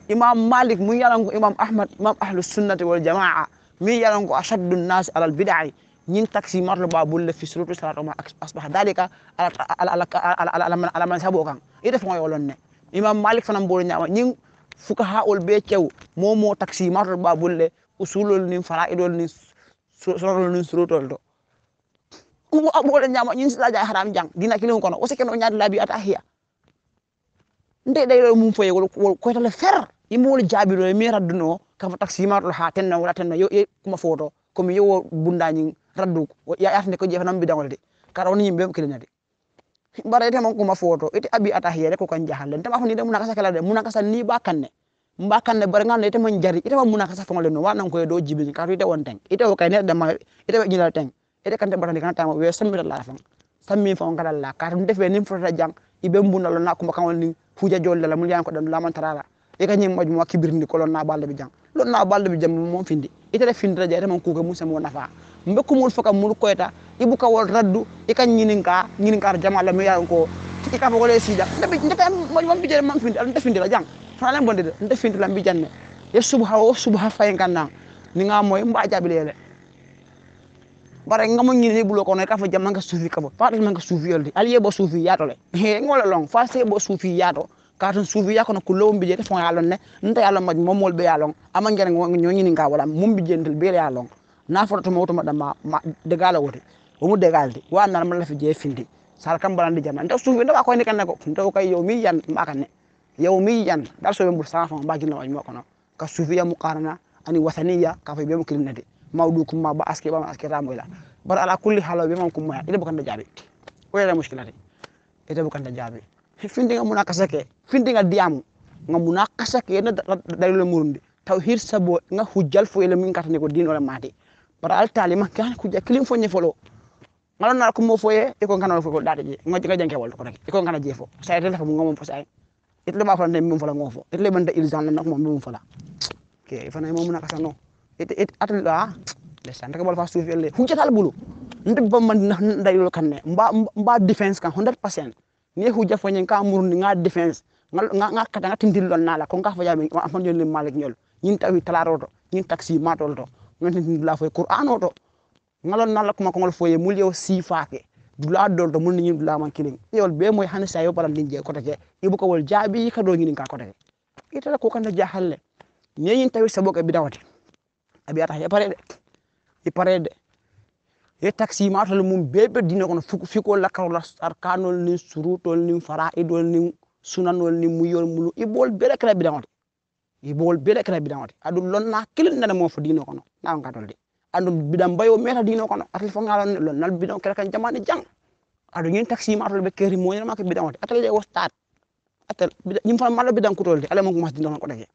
imam malik mu ko imam ahmad imam ahlus sunnati wal jamaa mi ko ashadun nas alal bid'ah nyin taxi marlo ba bulle fi sulutu salatu ma asbah dalika ala ala ala ala ala ala ala ala ala ala ne imam malik ala ala nyawa ala fuka ha ol be ceew momo taxi matol babol ɗe o suulol nin fala iɗol nin sorol nin surotol ɗo kumo aɓoɗe ñama ñinsiɗaja haram jang dina kilim kono o sikkeno o ñaade laabi ata hiya nde ɗeyɗo mum foye wol koytole fer yimmowol jaabiɗo e mien raddu no kafa taxi matol ha tenno wala tenno yoye kuma foto komi yewo bundañin raddu yatande ko jeefanam bidagol de kara won yimɓe ɓe mo kilinade barete mon kuma foto ite abi atahiyere ko kan jahal tan ma honi de munaka sakala de munaka san ni bakanne mbakan barengan ite mon jari ite ma munaka sa fongol no wanan ko do wonteng. ka ite won tan ite o kay ne de ma ite be tan ite kan te barani kan tama we sammi la fam sammi fon kala la ka tum defe nim fota jang ibe mbuna lo na kuma kan woni fuja jol la mun yan ko dan laman tarara e ka nyim majmu akibirni ko lon na balde bi jang lon na balde bi jam findi ite def findi raje ite mon kuga musa mo nafa mbekumul faka mul koyta ibuka wol raddu ika nyininka jama la mi ko ika ko le sida ndabi ndaka mo bi jere mam findi al ndefindi la jang fala bonde nda findi la janne ya subha wa subha fay ngana ni nga moy mba jabi lele bare nga mo nyini bu lokone ne ka fa nga sufi bo fa dal nga sufi yoldi aliye bo sufi yato le he ngola long fa se bo sufi yato katon suufi yakono ko mbi jere fon yalon ne nta yalon mo mol be yalon ama ngi ngi nyoni nga wala mum bije jendel be yalon nafoto to mawto mbaɗa ma degala wote omu degalde wanna mala fe jeefinde sara kam mbalande jamma nde suufi ndewa koyde kane ko ndew kay yow mi yiyan makane yow mi yiyan dar soɓe mbur cent fan mba gilna waji mo kono ka suufiya mu qarana ani wasaniya kafa ɓemo kilinede mawɗu kumma ba aske ɓama aske ta moyla bat ala kulli halo ɓemam kummaya ita bokande jaaɓe oyere muskila de ita bokande jaaɓe findiga muna kasake findiga diyamu ga muna kasake yene dalule murunde taw hir sabo ga hujjal fo ele min katane ko din ole made para bara altali makke han kuje kilim fonne folo mala na ko mo ye e ko na fo daade je ngoji ka jenge wol ko rek e ko kan je fo say tel fa mo ngom fo say itle ma ngo fo it le itle da ilzan jan nak mom fo la ke fana mom na kasano it it atal la le san rek bol fa suuf elle hujjatal bulu ndib ba man kan ne mba mba defense kan 100% ne hujja fo nyen ka mur ni nga defense nga nga ka da nga tindil lon la ko nga fa am fa jol malik ñol ñin tawi talaroto ñin taxi matol do la fo qur'an oto ngalon na lakuma ko ngol foye mul yo sifake dula dol to mun ni dula man kilin yol be moy hani sayo param din je kotake ibu ko wol jabi ka do ngin ka kotake ita ko kan da jahalle nyeyin tawi sabo ka bidawati abi ata ya parede i parede e taxi matol mum bebe dina kono fiko lakaro la arkanol ni surutol ni faraidol ni sunanol ni muyol mulu ibol bere kala bidawati bol bele kana bidan wati adum lonna kilin nana mo fo dino kono na ngatol de adu bidan bayo meta dino kono atal fo ngalon lon nal bidan kera kan jamani jang adu ñen taxi ma atol be keri mo ma ke bidan wati atal je wostat atal ñim fa malo bidan kutol de ala mo mas dino ko dege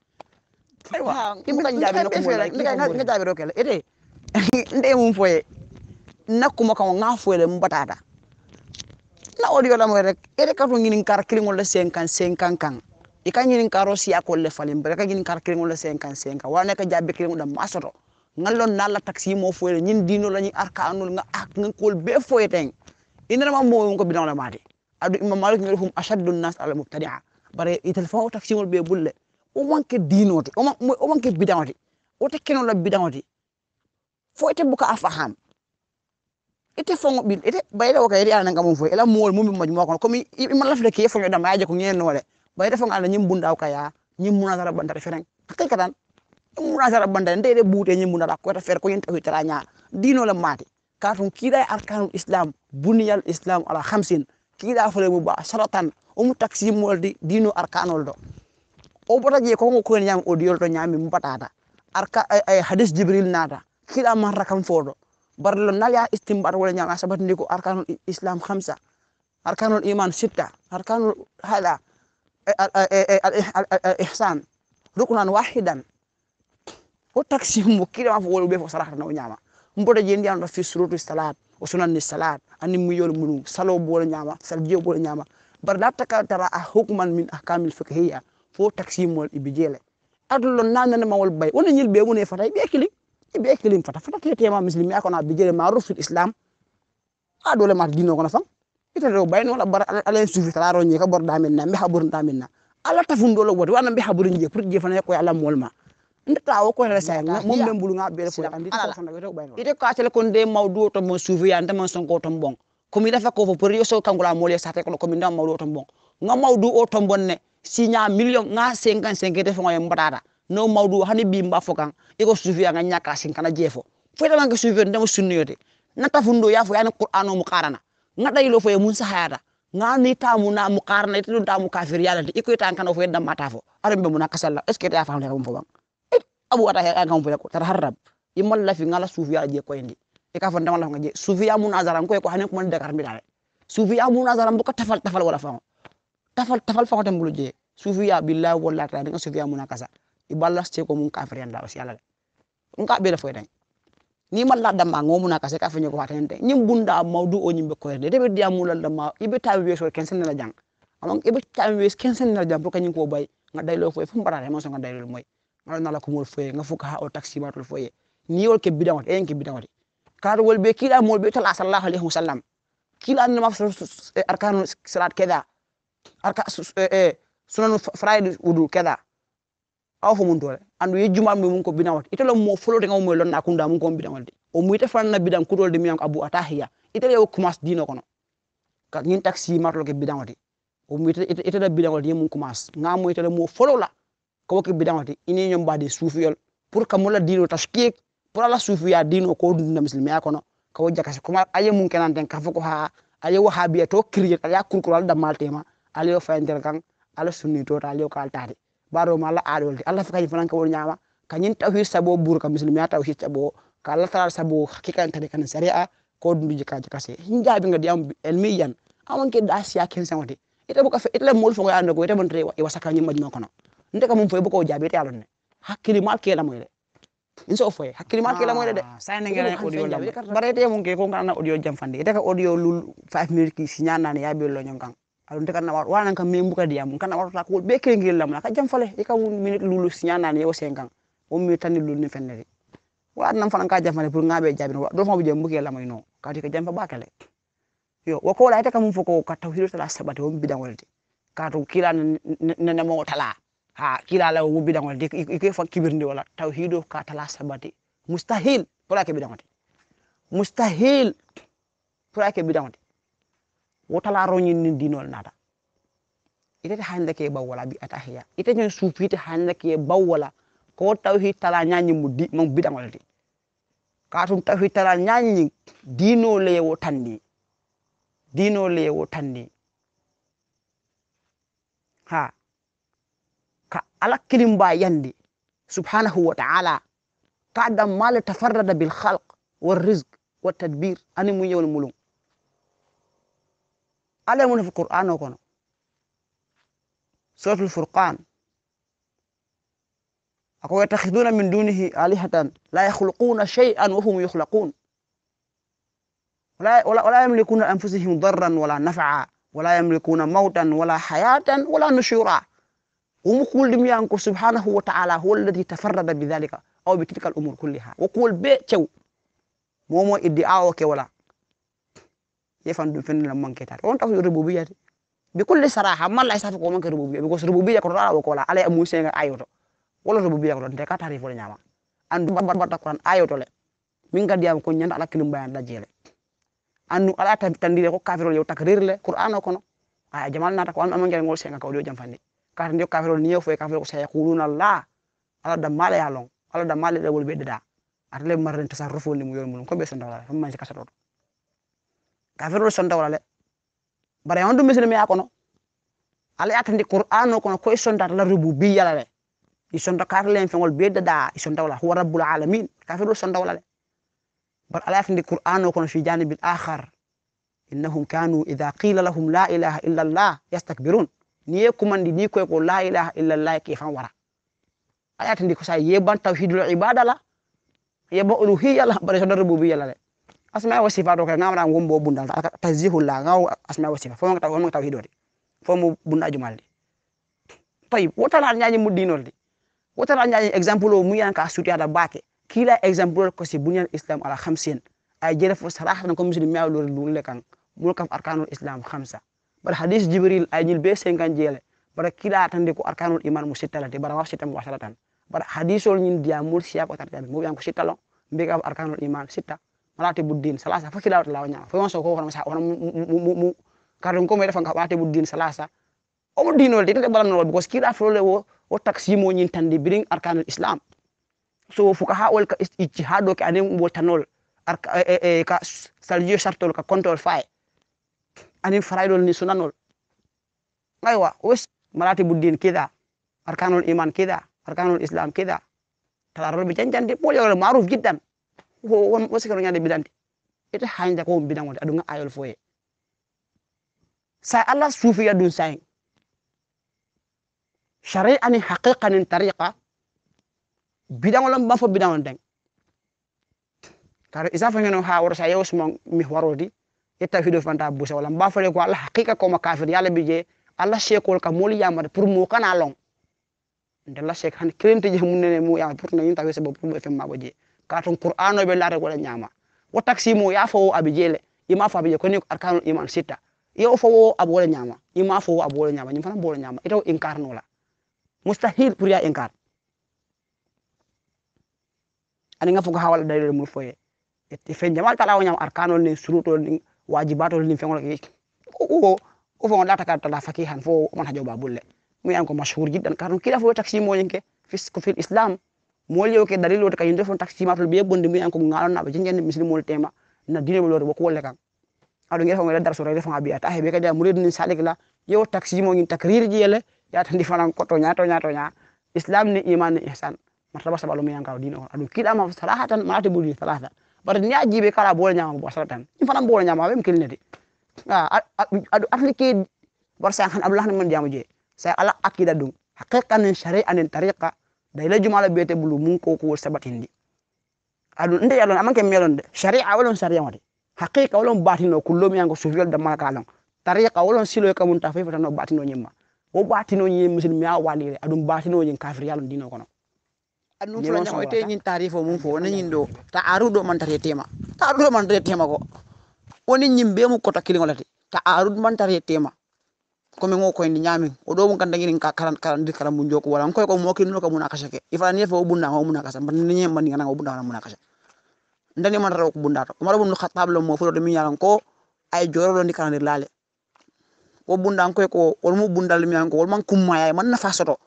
aywa kim kan jabi nako mo ndika nga jabi rokel ede nde mum foye nakuma kan nga foye mbatata na audio la mo rek ede ka to ngini kar kilingol 50 50 kan i ka ɲininkaro siyakol le falen bɛrɛ ka ɲininkar kiriŋo le senkan senka wala ne ka jaabi kiriŋo da ma soto ŋa lon na la taxi mo foyere ñin dino la ñin arka anol ŋa ak ŋa kol be foye teŋ inarama moyon ko bidaŋo le maati adu imam malik ñol hum ashaddu nnas ala mubtadia bare itel fawo taxiŋol ɓe bulle o manke dino ti o manke bidaŋo ti wote keno la bidaŋo ti fo ite buka a faham ite fongo bil ite bayde wo kayri anan kamon foy ela mool mumi majuma kono comme ima lafde ke foño dam aje ko ñenno le bay defa nga nyim bunda ka ya nyim muna zara bandare fereng hakikatan muna zara bandare ndede buute nyim muna ko ta fer ko ak tara nya dino la mati ki day arkanul islam buniyal islam ala khamsin fa le bu ba saratan um taksi di dino arkanul do o bota je ko ko ñam o diol ñami mu patata arka ay eh, eh, hadis jibril nata da man rakam fodo bar lo nalya istimbar wala ñama sabat ndiko arkanul islam khamsa arkanul iman sita arkanul hala al-ihsan ruknan wahidan otaksimu kila mafu wolu be fo salata na nyama mboto jendi ando fi surutu salat o sunan ni salat ani muyol munu salo bol nyama sal je bol nyama bar da taka tara a hukman min ahkamil fiqhiyya fo taksimol ibijele adullo nanana mawol bay wona nyil be ne fatay be kili be kilim fata fata te tema muslimi akona bijele maruf fil islam adole ma dino kono fam itata bayno wala bara ala sufi kala ro nyi ka bor damin na mi habur damin na ala tafun do lo wana mi habur nyi pour je fana ko ala molma ndata o ko la na mom dem bulu nga be fo andi ta fana wede bayno ite ka tele kon de mawdu to mo sufi ya ndam son ko tom bon ko mi dafa ko fo pour yo so kangula mole sa te ko ko mi ndam mawdu tom bon nga mawdu o tom bon ne si nya million nga 55 def ngoy mbadada no mawdu hani bi mba fo kan iko sufi ya nga nyaka sin kana jefo fo ta nga sufi ndam sunniyote nata fundo ya fo ya na qur'ano mu ngaɗa yilo foye ya mum sahara ngani tamu namu karna itu ɗum tamu kafir yalade ikko yitan kan o foyen dam mata fo aɗa mbiya mum hakkasalla est ce que ita ya ko kam ya fo ɓan abu wata hen kam foyako tata harrab immallafi ngala suufiyaɗa jeeyi koye ndi e ka fon damalla fo ga jeeyi suufiya mum nasaran koye ko hanen kumani dakar mbiɗaɗe suufiya mum azaram bo tafal tafal wala fango tafal tafal fango tan mbulo jeeye suufiya billahi wallahi taala ɗen ka suufiya mum na kasa i ballas ko mum kafir ni ma ladda ma ngomu na kase ka fanyo ko hatende nyim bunda maudu o nyimbe ko herde debe diam mu dama ibe tawi weso kensen na jang amon ibe tawi wes kensen na jang ko nyim ko bay nga daylo fo fu mbarare mo so nga daylo moy ngala na la ko mol foye nga fuka o taxi batul foye ni wol ke bidan wat en ke bidan wat kar wol be kila mol be tala sallallahu alaihi wasallam kila an ma arkanu salat keda arka eh, eh, sunan friday wudu keda aw fo mun tole andu ye juma mi mun ko bina wat itelo mo folo de ngaw mo lon akunda mun ko bina walde o mu ite fanna bidan kudol de miyam abu atahiya itelo yo kumas dino kono ka ngin taxi marlo ke bidan wati o mu ite ite da bidan wati mun kumas nga mo itelo mo folo la ko ke bidan wati ini nyom bade sufiyol pour kamula dino tashkik pour ala sufiya dino ko dunda muslimiya kono kawo jakasi kuma aye mun kenan den kafo ko ha aye wahabiya to kirje ya kurkural da maltema alayo fayantel kan ala sunni to ta alayo kaltade baro la aadol ti allah fakaji fanan kawol nyama kanyin tawhid sabo bur ka muslimin tawhid sabo ka allah taala sabo hakikan tare kan sharia ko dundu jika jika se hinja bi ngadi am elmiyan awan ke da siya ken san wati ita buka ita mol fo ngando ko ita bon rewa wasaka nyimma dino kono nde ka mum fo buka o jabe te alonne hakkili mal ke la moyle in so fo hakkili mal ke la moyle de ah, sa ne ngara audio la bare te mun ke ko ngana audio jam fande ita ka audio lul 5 minutes ki sinyana ne yabe lo nyonkan aɗum kana kanna wana wanan kam min buka kana kanna waɗota ko ɓe kelgel la ka jam fale e kam minute lulu siñanani yewo cinq ans won minute tanni lulni fennede waɗanam fanan ka jam fale pour gaɓe jabino waɗa ɗo famaɓe jam buke lamayno kawti ka jam fa ɓakele yo woko wala hete kamum fo ko ka taw hiɗo tala saɓate won biɗangol de ka to kila nenemowo tala ha kila lawo wo biɗangol de ike fa kibirde wala taw hiɗo ka tala sabati mustahil pour ake biɗangode mustahil pour ake biɗangode wotala roñin nin dinol nata itete hanndeke bawwala bi ata heya itetoñ suufiite hanndeke bawwala ko tawhi tala ñañi mu di mam bidaŋol ti katum tawhi tala ñañi dino leyewo tanndi dino leyewo tanndi ha ka ala kilimba yandi subhanahu wa taala kadam male tafarrada bilhalq walrisque wa tadbir ani muñewol muluŋ علمونا في القرآن وكنا سورة الفرقان أقول يتخذون من دونه آلهة لا يخلقون شيئا وهم يخلقون ولا, ولا, يملكون أنفسهم ضرا ولا نفعا ولا يملكون موتا ولا حياة ولا نشورا كل دميانكو سبحانه وتعالى هو الذي تفرد بذلك أو بتلك الأمور كلها وقول بيتشو مومو ادعاوك ولا yefan du fenn la manke tar on tax yu rububiyya bi kulli saraha ma la isafu ko manke rububiyya bi ko rububiyya ko raawu ko la alay amu senga ayoto wala rububiyya ko don de ka tari fo nyaama andu babba babba le min ga diam ko nyanda ala kilim bayan dajele andu ala tan tan dire ko kafiro yow tak rir le qur'an ko no a jamal na tak on amange ngol kau e ko do jamfani ka ndio kafiro ni yow fo kafiro ko say ala da mala long ala da mala da wol ar le marren tasarrufo ni mu yor mu ko be so ndala kafirol sonda wala le bara on ɗum musilme ya kono ala yakandi qur'an o kono koye sondata la rububiya la le i sonda kafirlen feŋol be dada i sonda wala huwa rabbul alamin kafirol sonda wala le bara ala yakandi qur'an o kono fi janibil akhar innahum kanu ida qila lahum la ilaha illa llah yastakbirun ni ye kumandi ni koye ko la ilaha illa llah ke fan wara ala yakandi ko sa yeban tawhidul ibada la yeban uluhiya la bara sonda rububiya la le asma ya wa sifa do kana mara ngombo bunda zihu la ngau asma ya wa sifa fo ngata won ngata hidori fo mu bunda jumaldi tay wota la nyaaji mu dinoldi wota la nyaaji example o mu yanka suti ada bake kila example ko si bunyan islam ala khamsin ay jere fo sarah ko muslim miaw ya lor le kan mul kam arkanul islam khamsa bar hadis jibril ay nil be 50 jele bar kila tande ko arkanul iman mu di bar wa sitam wa salatan bar hadisol nyin dia mul siya ko tarjami mu yanko sitalo mbega arkanul iman sitta malati buddin salasa fo kilaɗo lawñama fo wonso ko hono sa hono mu mu ɗum ko meɗe fan ka malati buddin salasa omo oh, dinolde ɗeɗe ɓalanno waɗ because kiiɗa fulole wo mo nyin ñintande birin arkanul islam so fuka eh, eh, eh, ka hawol ka anen wol tanol arka e e ka salje chartol ka contol faye anen farayɗol ni sunanol aywa wes malati buddin kida arkanul iman kida arkanul islam kiɗa talarol ɓe janjande ɓoƴore maruf jiddan wo nyaade bidante ite hanja ko bidangote adunga ayol foye ye sa allah suufiya dun sai shari'ani haqiqan haqiqa nin tariqa bidangolam ban fo bidan deng kare isa fanyano ha wor sa yewus mon mi warodi yetta hido fanta busa wala mba fale ko allah haqiqa ko makafir yalla bije allah shekol ka moli yamar pour mo kana long ndela shek han krente je mun ne mo ya pour na yinta wese bo pour mo fe mabo je katon Quran be laata goɗa nyama. wo taxi mo ya fo abi jeele ima fo abi je koni arkanul iman sitta yo fowo aɓe wola ñama ima nyama, ni fa ñama ñim fana la mustahil pour ya incar ani nga fogo ha walla dalilol mum foye e fen jamal kala o arkanol ni surutol ni wajibatol nin feŋol o o fo la takata la fakihan fo oman bulle mu yan ko mashhur jiddan katon kila fo fis ko fil islam yow ke dalilo to kayinde fon taximatul be bonde mi anko na ci ñen misli mol tema na dina bo lore boko wolle kan ado ngel fon ngel dar so re fon abiata hebe ah, kadi murid ni salik la yo taxi mo ngin takrir jele ya tan di fanan ko to islam ni iman ni ihsan martaba sabalu mi anka dine on adu kida ma salahatan ma tabul ni salahata bar ni be kala bol nyama bo salatan ni fanan bol nyama be kelne de adu atlike bar sa han abdullah man jamu je saya ala akida dum haqiqatan shari'an tariqa dayla jumala bete bulu mun ko ko sabatindi adun nde yalon amanke melon de shari'a walon shari'a wadi haqiqa walon batino kullo mi yango sufiyol da mala kalon tariqa walon silo ka mun tafe fatano batino nyimma o batino nyim muslim ya walire adun batino nyin kafir yalon dino kono adun fulan nyawo te nyin tarifo mun fo woni nyin do ta arudo man tare tema ta arudo man tare tema ko woni nyimbe mu kota kilingolati ta arud man tare tema komi ngo koyndi ñaami o ɗo mum kanta gini karandir kara mum wala koy ko mokinno ka muna kasha ifana ni fe o bunda o muna kasha ban ni man ngana o bunda muna kasha ndani man raw ko bunda to mara bunda lo mo fudo mi yalan ko ay joro lo ni karandir lale o bunda koy ko wol mu bundal mi ko wol man kumma yaay man na fasoto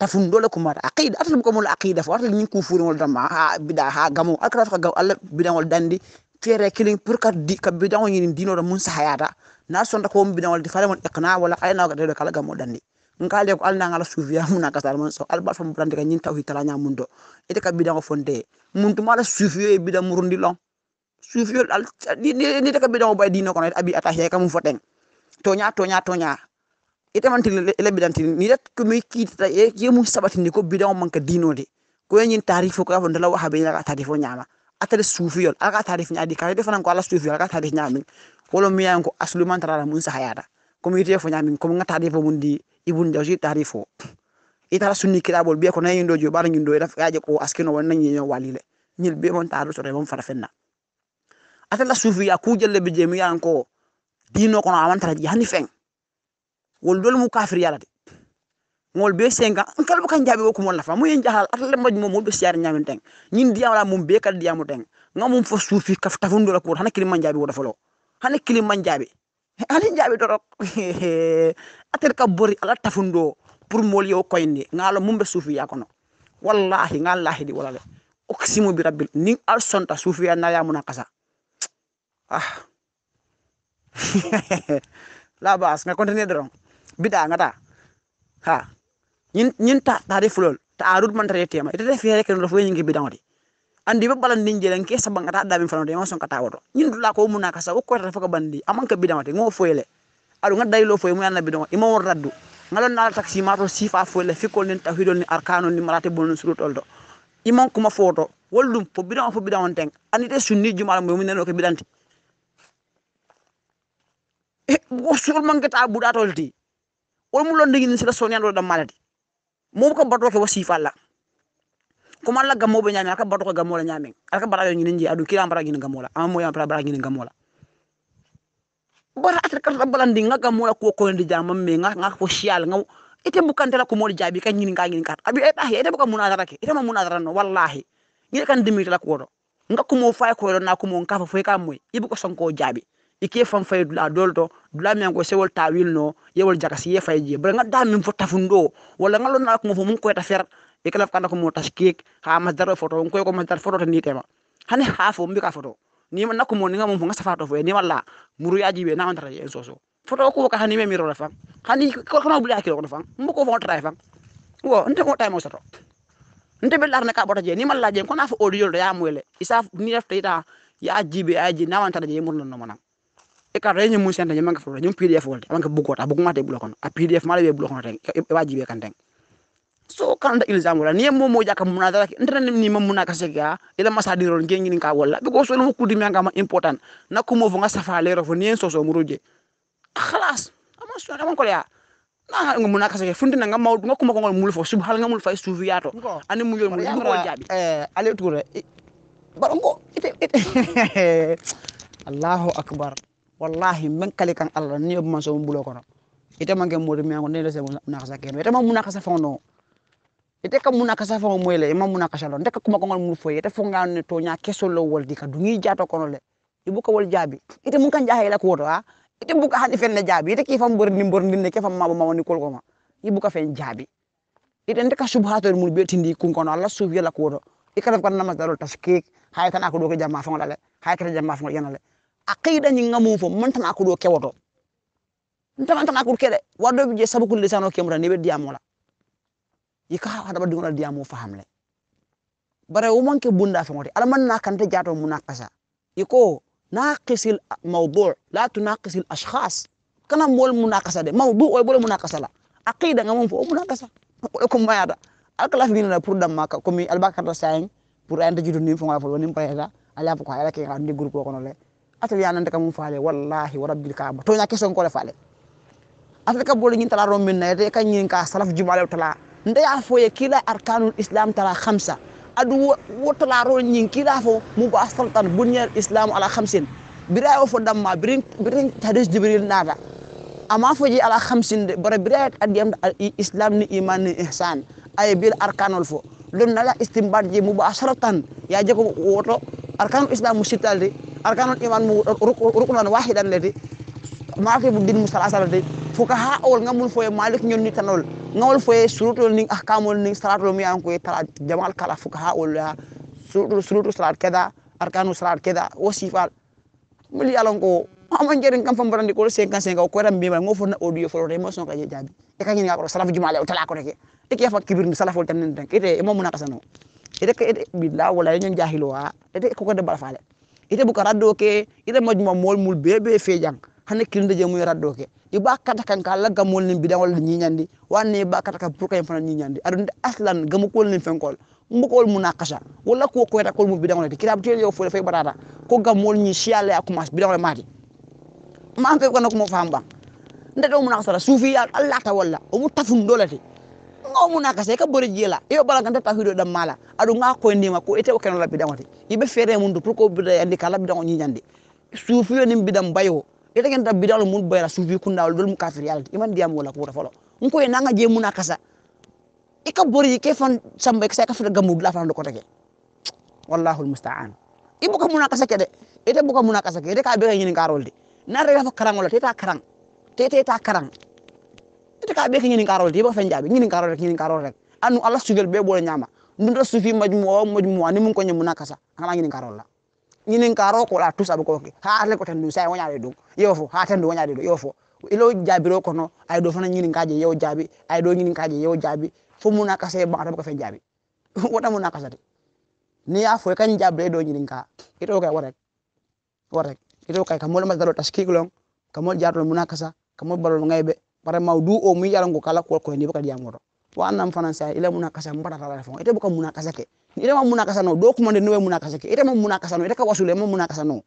tafun dole kuma aqida atal ko mo aqida fo atal ni ku fuuri wol dama ha bida ha gamo alkara fa gaw alla bidan wol dandi fere killing pour ka di ka bidan wol ni dino da mun sahayata na da ko mbi na fare mon iqna wala ayna naga de kala gam dandi nkale ko alna ngala ya mun so alba fam brande ka nyin tawhi tala nyam mundo ite ka bidan ko fonde mun to mala suufi e murundi lon yo al ni ni ka bidan ko bay dino kono abi atahe kam foten tonya tonya tonya ite man tili le bidan ni dat ko mi ta e yemu sabatini ko bidan man ka dino de ko nyin tarifu ko wahabe nyaama atare suufiyon alka taarif nyaadi kare be fanan ko ala suufiyon ka tarif nyaamin wolo mi yanko asluman tarara mun sahayata ko mi yite fo nyaamin ko ngata tarif mun di ibun jawsi tarifo itara sunni kitabol be ko nayindo jo bar nyindo e rafaaje ko askino won nan nyiyo walile nyil be mon taado so re mon fara fenna atala suufiya ku jelle be jemi yanko dino kono amantara jahani feng wol dol mu kafir yalade mol be senga kala bukan jabi ko mo lafa at jahal atle mom mo be siar nyamin teng nyin diya wala mum be kal diamu teng ngamum fo sufi kaf tafundu la ko kili man jabi wodo folo hana man jabi hana jabi dorok atir ka bori ala tafundo pour mol yo koyndi ngalo mum be ko no wallahi ngallahi di walale oksimu bi rabbil ni al sonta ya na ya munakasa ah bas nga continue dorong bida ngata ha ñin ñin ta tari lol ta arud man tare tema ite def rek no foyi ngi di andi ba balan din jelen ke sa bangata da min de ma son kata wodo ñin la ko muna sa ko ta ka bandi aman ka bidawdi ngo foyele adu nga lo foy mu yalla bidaw imo won raddu ngalon na taxi mato sifa foyele fikol nin tawhidol ni arkanon ni marate suru toldo do ko kuma foto woldum fo bidaw fo bidaw teng te sunni juma mo mu neno ko danti e eh, ko sur man bu da ti wol mu lon dingi ni sila sonya do da malati mom ko bato ke wasifa la ko man la gammo be nyame aka bato ko gammo la bara yo adu la bara nyinen gammo la am mo yam bara bara nyinen gammo la bara ka kala balandi nga gammo la ko ko ndi jamam me nga nga ko shial nga ite bukantela ko mo jabi kan nyinin ka nyinin kat abi eta ite bukan munadara ke ite ma munadara no wallahi ni kan dimi la ko do nga ko mo fay ko do na ko mo fa fay ka moy ibu ko sonko jabi ike fan fay dula dol to dula mi ngo sewol tawil no yewol jakasi ye fay je bra nga da min fo tafundo wala nga lon ko fo mun ko ta fer e kala kan ko mo tashkik ha ma masdar foto ngo ko ma masdar foto ni tema hani ha fo mbi ka foto ni man nako mo ni nga mo nga safato fo ni wala muru yaji be na ndara tara soso foto ko ko hani me mi ro la fa hani ko ko kana bula ki ro fa ko fo ta fa wo nte ko tay mo soto nte be lar na ka bota je ni man la je ko na fo audio do ya le isa ni def tayta ya jibe aji na on tara je murno no manan ikata yenye munsi anda nyamange fulula nyum pdf wolde abange bugota bugumate bulo kono a pdf mala be bulo kono ten e, e wajibe kan ten so kanda ilzamu la niye momo jaka munadha ndana ni mamuna kasega ila masadiro ngengi ninka wala because no kudi mianga ma important na kumo vonga safalero fo niye soso muruje khalas ama so ama kolya na ngumuna kasega fundi na ngama ngwa kuma ko ngol fo subhal ngamul fa suviyato ani mu yol mu ko jabi eh ale toure barongo ite allahu akbar wallahi man kale kan alla ni man so mbulo kono ite man ke modu mi ngo ne le se na kasa ite man muna kasa fono ite ka muna kasa fono moyle e man muna lon ndeka kuma ko ngal mu foye ite fo ne to nya keso lo wol di ka dungi jato kono le ibu ko wol jabi ite mun kan jaha ila ko to ha ite buka hadi fen na jabi ite ki fam bor ni bor ni ke fam ma ma woni kol ko ma ibu ka fen jabi ite ndeka subhator mun betindi kun kono allah sufi la ko to ikadam kan namaz darul taskik hay tan akodo ko jamma fon le hay tan jamma fon yanale akida nyi ngamu fo manta tama ko do kewoto ntama tama ko kede wado bi je sabu kul lisano kemra ne be diamola yika hada badu ngol diamo fahamle bare o manke bunda fe ngoti alaman na kan ta jato munaqasha yiko naqisil mawdu' la tunaqisil ashkhas kana mol munakasa de mawdu' o bol munakasa la akida ngamu fo munakasa, ko mayada alkala ni na pour dam maka komi albakar ta sayen pour ande jidun ni fo nga fo ni mpayda ala y'a ko ala ke ngandi groupe ko no le atel yananta kam faale wallahi wa rabbil kaaba to nyaake son ko le faale atel ka bolu nyin tala rombe ne de ka nyin ka salaf jumale tala fo ye kila arkanul islam tala khamsa adu wotala ro nyin kila fo mu ba sultan bunyal islam ala khamsin birayo fo damma birin birin tades jibril nada fo ji ala khamsin de bara birayat adiyam islam ni iman ni ihsan ay bil arkanul fo lun nala istimbar je mu ba sultan ya je woto arkanul islam musital de arkanul iman mu ruknan wahidan maafi bu din musalasala de fukaha ol ngamul foye malik nyon ni tanol ngawol foye surutul ning ahkamul ning salatul mi an tala jamal kala fukaha ol la ya. surutul surutul salat keda arkanu salat keda wo sifal muli alon ko ama njeren kam fam barandi ko 55 ko ram bimal ngofo na audio fo remo son ka je jabi e kanyen ngako salaf jumaa le tala ko reke e ki kibir ni salafol tan nden ite e mo munaka sano ke ite wala nyon jahilo wa ite ko ko de ite buka raddo ke ite majuma mol mul bebe fejang hane kilinde je muy raddo ke iba kata kan ka lagga mol ni bidan wala ni nyandi wanne ba kata kan pour kay ni nyandi adon aslan gamu kol ni fenkol mbukol munakasha wala ko ko ta kol mu bidan wala kitab tel yo fo fay barata ko gam ni shiale akumas bidan wala mati ma ampe ko nako mo famba ndato munakasara sufi allah ta wala o mutafum dolati ngo munaka sey ka bori jela iyo bala kan ta hudo dam mala adu nga ko ndi ma ko ete o kenala bidan wati ibe fere mun du pour ko bidan andi kala bidan ni nyande suufu yo nim bidan bayo ite ken ta bidan mun bayra suufi kunda dol ya ya mu kafir yalla iman diam wala ko folo ngo e nanga je munaka sa e ka bori ke fan sambe ke ka fere gamu la fan do ko tege wallahu almusta'an ibu ka munaka sa kede ite bu ka munaka sa kede ka be ngi ni karolde na re fa karangol te ta karang te te ta karang ete ka be ke karol te ba fa jaabi ñinin karol rek karol rek anu allah sugel be bole ñama ndu ra sufi majmuwa oh, majmuwa ni mun ko ñemu nakasa anama ñinin karol la ñinin karol ko la tous abu ko ke ha le ko tan du say woñaade dum yo fo ha tan du woñaade do yo fo ilo ko kono ay do fana ñinin kaaje yow jabi, ay do ñinin kaaje yow jabi fo mu nakase ya ba ta ko fen jaabi wota mu nakasa de ni ya fo kan jaabre do ñinin ka ito kay warek warek ito kay kamol ma daro taskik ka mo jaarol mu nakasa mo balol ngaybe maudu o mu yaran ko kala ko ko ni baka diamoto wa annam fanan sa ila muna kasa mbara tala fon ite buka muna kasa ke ite ma muna kasa no do ko monde no muna kasa ke ite ma muna kasa no ite ka wasule ma muna kasa no